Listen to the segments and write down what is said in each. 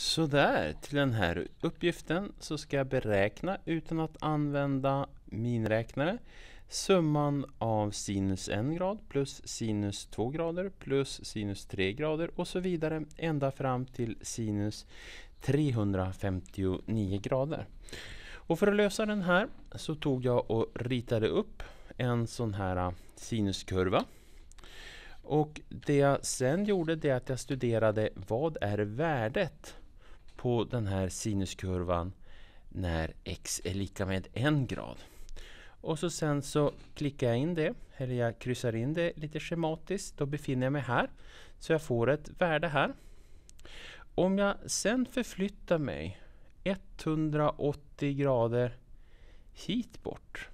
Sådär, till den här uppgiften så ska jag beräkna utan att använda minräknare summan av sinus 1 grad plus sinus 2 grader plus sinus 3 grader och så vidare ända fram till sinus 359 grader. Och för att lösa den här så tog jag och ritade upp en sån här sinuskurva. Och det jag sen gjorde det är att jag studerade vad är värdet på den här sinuskurvan när x är lika med en grad. Och så sen så klickar jag in det, eller jag kryssar in det lite schematiskt. Då befinner jag mig här, så jag får ett värde här. Om jag sen förflyttar mig 180 grader hit bort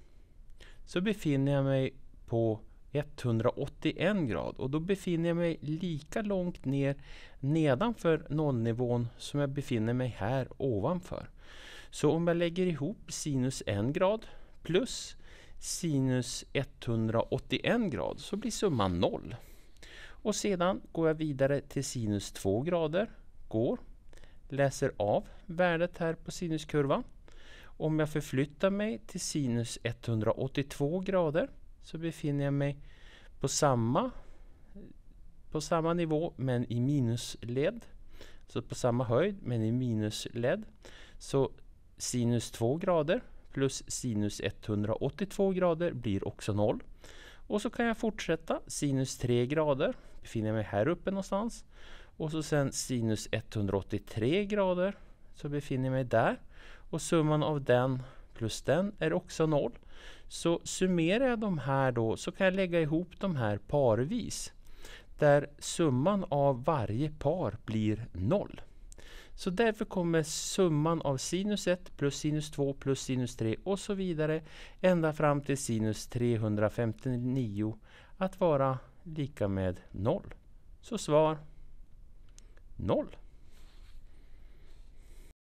så befinner jag mig på 181 grad och då befinner jag mig lika långt ner nedanför nollnivån som jag befinner mig här ovanför. Så om jag lägger ihop sinus 1 grad plus sinus 181 grad så blir summan 0. Och sedan går jag vidare till sinus 2 grader, går, läser av värdet här på sinuskurvan. Om jag förflyttar mig till sinus 182 grader så befinner jag mig på samma, på samma nivå men i minusled. Så på samma höjd men i minusled. Så sinus 2 grader plus sinus 182 grader blir också 0. Och så kan jag fortsätta sinus 3 grader, befinner jag mig här uppe någonstans. Och så sen sinus 183 grader, så befinner jag mig där. Och summan av den plus den är också noll. Så summerar jag de här då så kan jag lägga ihop de här parvis. Där summan av varje par blir noll. Så därför kommer summan av sinus 1 plus sinus 2 plus sinus 3 och så vidare ända fram till sinus 359 att vara lika med noll. Så svar noll.